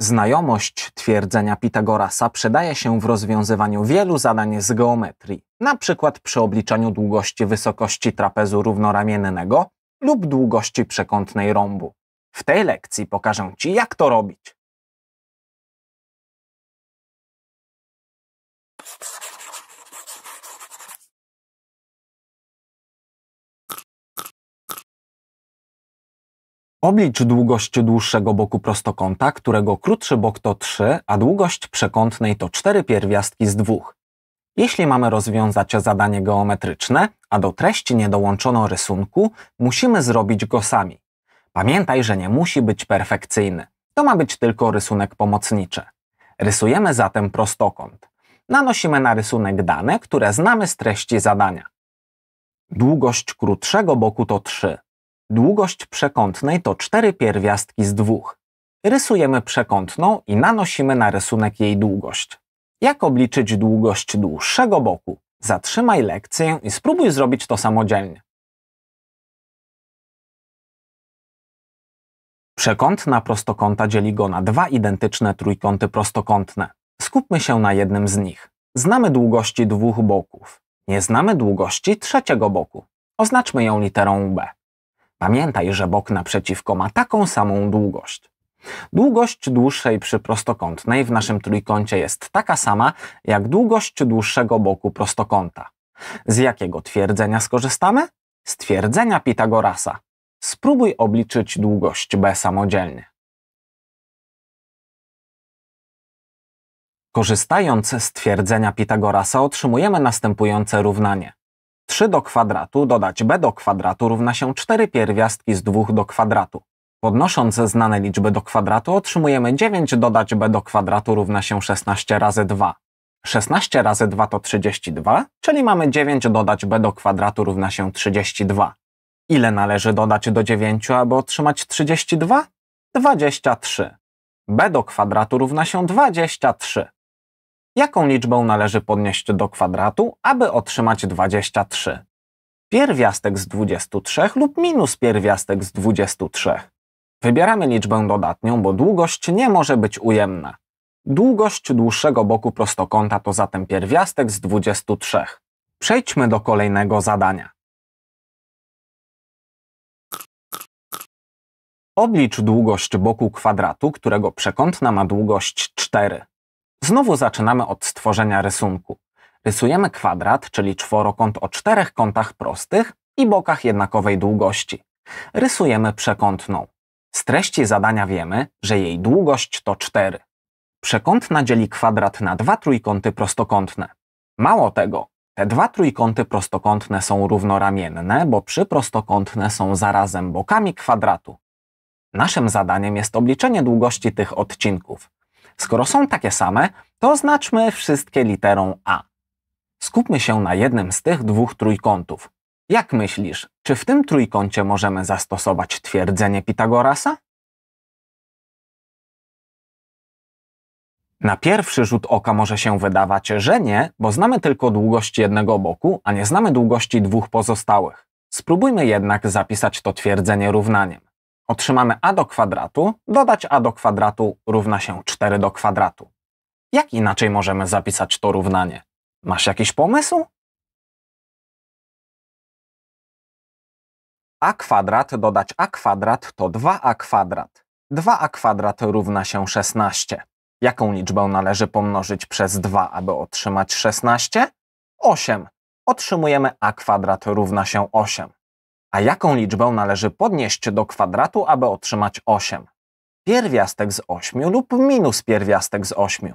Znajomość twierdzenia Pitagorasa przydaje się w rozwiązywaniu wielu zadań z geometrii, np. przy obliczaniu długości wysokości trapezu równoramiennego lub długości przekątnej rąbu. W tej lekcji pokażę Ci, jak to robić. Oblicz długość dłuższego boku prostokąta, którego krótszy bok to 3, a długość przekątnej to 4 pierwiastki z 2. Jeśli mamy rozwiązać zadanie geometryczne, a do treści nie dołączono rysunku, musimy zrobić go sami. Pamiętaj, że nie musi być perfekcyjny. To ma być tylko rysunek pomocniczy. Rysujemy zatem prostokąt. Nanosimy na rysunek dane, które znamy z treści zadania. Długość krótszego boku to 3, Długość przekątnej to cztery pierwiastki z dwóch. Rysujemy przekątną i nanosimy na rysunek jej długość. Jak obliczyć długość dłuższego boku? Zatrzymaj lekcję i spróbuj zrobić to samodzielnie. Przekątna prostokąta dzieli go na dwa identyczne trójkąty prostokątne. Skupmy się na jednym z nich. Znamy długości dwóch boków. Nie znamy długości trzeciego boku. Oznaczmy ją literą B. Pamiętaj, że bok naprzeciwko ma taką samą długość. Długość dłuższej przy prostokątnej w naszym trójkącie jest taka sama jak długość dłuższego boku prostokąta. Z jakiego twierdzenia skorzystamy? Z twierdzenia Pitagorasa. Spróbuj obliczyć długość B samodzielnie. Korzystając z twierdzenia Pitagorasa otrzymujemy następujące równanie. 3 do kwadratu dodać b do kwadratu równa się 4 pierwiastki z 2 do kwadratu. Podnosząc znane liczby do kwadratu otrzymujemy 9 dodać b do kwadratu równa się 16 razy 2. 16 razy 2 to 32, czyli mamy 9 dodać b do kwadratu równa się 32. Ile należy dodać do 9, aby otrzymać 32? 23. b do kwadratu równa się 23 jaką liczbę należy podnieść do kwadratu, aby otrzymać 23. Pierwiastek z 23 lub minus pierwiastek z 23. Wybieramy liczbę dodatnią, bo długość nie może być ujemna. Długość dłuższego boku prostokąta to zatem pierwiastek z 23. Przejdźmy do kolejnego zadania. Oblicz długość boku kwadratu, którego przekątna ma długość 4. Znowu zaczynamy od stworzenia rysunku. Rysujemy kwadrat, czyli czworokąt o czterech kątach prostych i bokach jednakowej długości. Rysujemy przekątną. Z treści zadania wiemy, że jej długość to 4. Przekątna dzieli kwadrat na dwa trójkąty prostokątne. Mało tego, te dwa trójkąty prostokątne są równoramienne, bo przyprostokątne są zarazem bokami kwadratu. Naszym zadaniem jest obliczenie długości tych odcinków. Skoro są takie same, to oznaczmy wszystkie literą A. Skupmy się na jednym z tych dwóch trójkątów. Jak myślisz, czy w tym trójkącie możemy zastosować twierdzenie Pitagorasa? Na pierwszy rzut oka może się wydawać, że nie, bo znamy tylko długość jednego boku, a nie znamy długości dwóch pozostałych. Spróbujmy jednak zapisać to twierdzenie równaniem. Otrzymamy a do kwadratu, dodać a do kwadratu równa się 4 do kwadratu. Jak inaczej możemy zapisać to równanie? Masz jakiś pomysł? a kwadrat dodać a kwadrat to 2a kwadrat. 2a kwadrat równa się 16. Jaką liczbę należy pomnożyć przez 2, aby otrzymać 16? 8. Otrzymujemy a kwadrat równa się 8. A jaką liczbę należy podnieść do kwadratu, aby otrzymać 8? Pierwiastek z 8 lub minus pierwiastek z 8.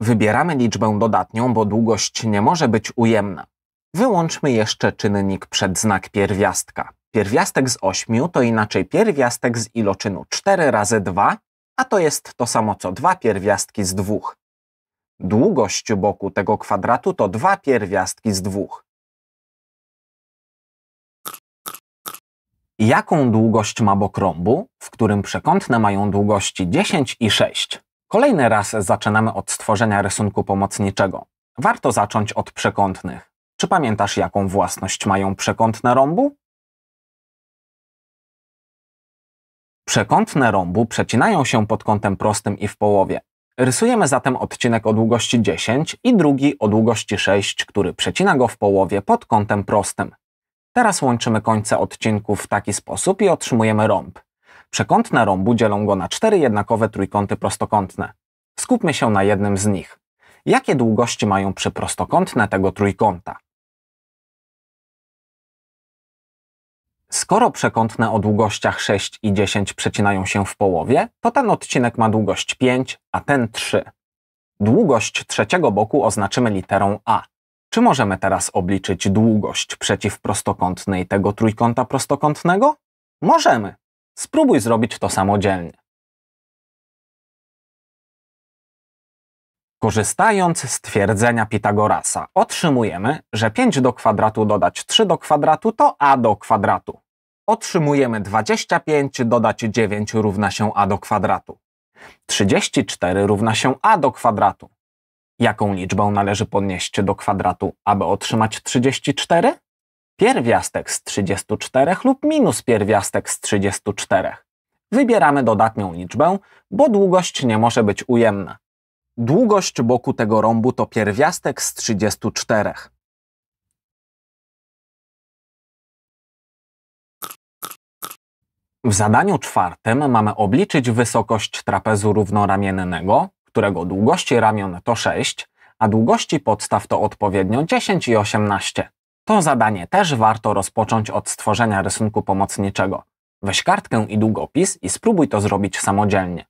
Wybieramy liczbę dodatnią, bo długość nie może być ujemna. Wyłączmy jeszcze czynnik przed znak pierwiastka. Pierwiastek z 8 to inaczej pierwiastek z iloczynu 4 razy 2, a to jest to samo co 2 pierwiastki z 2. Długość boku tego kwadratu to 2 pierwiastki z 2. Jaką długość ma bok rąbu, w którym przekątne mają długości 10 i 6? Kolejny raz zaczynamy od stworzenia rysunku pomocniczego. Warto zacząć od przekątnych. Czy pamiętasz, jaką własność mają przekątne rąbu? Przekątne rąbu przecinają się pod kątem prostym i w połowie. Rysujemy zatem odcinek o długości 10 i drugi o długości 6, który przecina go w połowie pod kątem prostym. Teraz łączymy końce odcinków w taki sposób i otrzymujemy rąb. Przekątne rąbu dzielą go na cztery jednakowe trójkąty prostokątne. Skupmy się na jednym z nich. Jakie długości mają przyprostokątne tego trójkąta? Skoro przekątne o długościach 6 i 10 przecinają się w połowie, to ten odcinek ma długość 5, a ten 3. Długość trzeciego boku oznaczymy literą A. Czy możemy teraz obliczyć długość przeciwprostokątnej tego trójkąta prostokątnego? Możemy. Spróbuj zrobić to samodzielnie. Korzystając z twierdzenia Pitagorasa otrzymujemy, że 5 do kwadratu dodać 3 do kwadratu to a do kwadratu. Otrzymujemy 25 dodać 9 równa się a do kwadratu. 34 równa się a do kwadratu. Jaką liczbę należy podnieść do kwadratu, aby otrzymać 34? Pierwiastek z 34 lub minus pierwiastek z 34. Wybieramy dodatnią liczbę, bo długość nie może być ujemna. Długość boku tego rąbu to pierwiastek z 34. W zadaniu czwartym mamy obliczyć wysokość trapezu równoramiennego, którego długości ramion to 6, a długości podstaw to odpowiednio 10 i 18. To zadanie też warto rozpocząć od stworzenia rysunku pomocniczego. Weź kartkę i długopis i spróbuj to zrobić samodzielnie.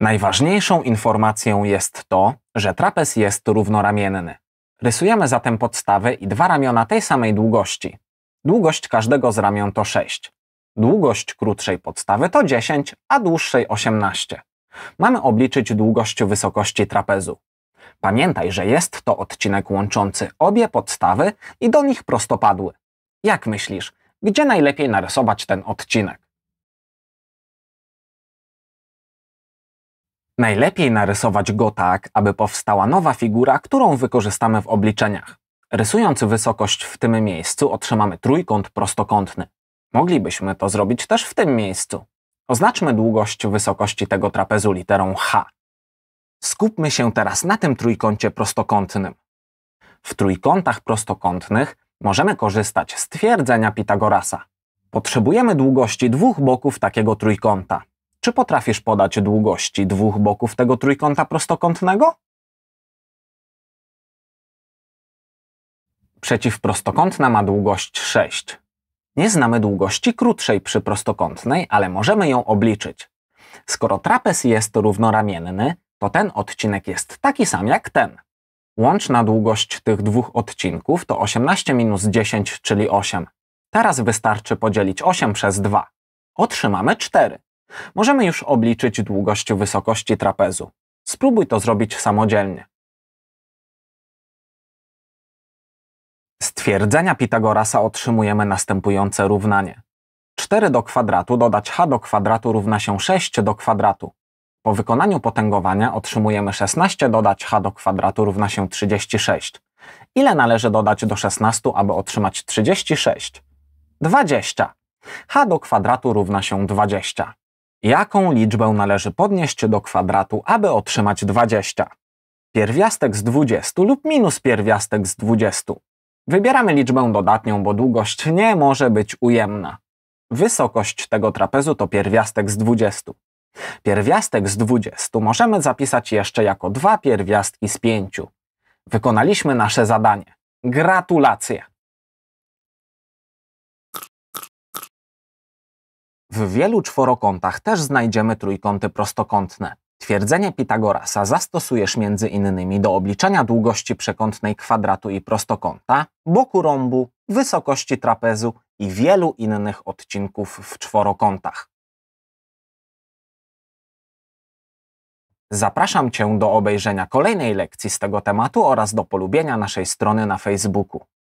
Najważniejszą informacją jest to, że trapez jest równoramienny. Rysujemy zatem podstawę i dwa ramiona tej samej długości. Długość każdego z ramion to 6. Długość krótszej podstawy to 10, a dłuższej 18. Mamy obliczyć długość wysokości trapezu. Pamiętaj, że jest to odcinek łączący obie podstawy i do nich prostopadły. Jak myślisz, gdzie najlepiej narysować ten odcinek? Najlepiej narysować go tak, aby powstała nowa figura, którą wykorzystamy w obliczeniach. Rysując wysokość w tym miejscu otrzymamy trójkąt prostokątny. Moglibyśmy to zrobić też w tym miejscu. Oznaczmy długość wysokości tego trapezu literą H. Skupmy się teraz na tym trójkącie prostokątnym. W trójkątach prostokątnych możemy korzystać z twierdzenia Pitagorasa. Potrzebujemy długości dwóch boków takiego trójkąta. Czy potrafisz podać długości dwóch boków tego trójkąta prostokątnego? Przeciwprostokątna ma długość 6. Nie znamy długości krótszej przy prostokątnej, ale możemy ją obliczyć. Skoro trapez jest równoramienny, to ten odcinek jest taki sam jak ten. Łączna długość tych dwóch odcinków to 18 minus 10, czyli 8. Teraz wystarczy podzielić 8 przez 2. Otrzymamy 4. Możemy już obliczyć długość wysokości trapezu. Spróbuj to zrobić samodzielnie. twierdzenia Pitagorasa otrzymujemy następujące równanie. 4 do kwadratu dodać h do kwadratu równa się 6 do kwadratu. Po wykonaniu potęgowania otrzymujemy 16 dodać h do kwadratu równa się 36. Ile należy dodać do 16, aby otrzymać 36? 20. h do kwadratu równa się 20. Jaką liczbę należy podnieść do kwadratu, aby otrzymać 20? Pierwiastek z 20 lub minus pierwiastek z 20. Wybieramy liczbę dodatnią, bo długość nie może być ujemna. Wysokość tego trapezu to pierwiastek z 20. Pierwiastek z 20 możemy zapisać jeszcze jako dwa pierwiastki z 5. Wykonaliśmy nasze zadanie. Gratulacje! W wielu czworokątach też znajdziemy trójkąty prostokątne. Twierdzenie Pitagorasa zastosujesz m.in. do obliczenia długości przekątnej kwadratu i prostokąta, boku rąbu, wysokości trapezu i wielu innych odcinków w czworokątach. Zapraszam Cię do obejrzenia kolejnej lekcji z tego tematu oraz do polubienia naszej strony na Facebooku.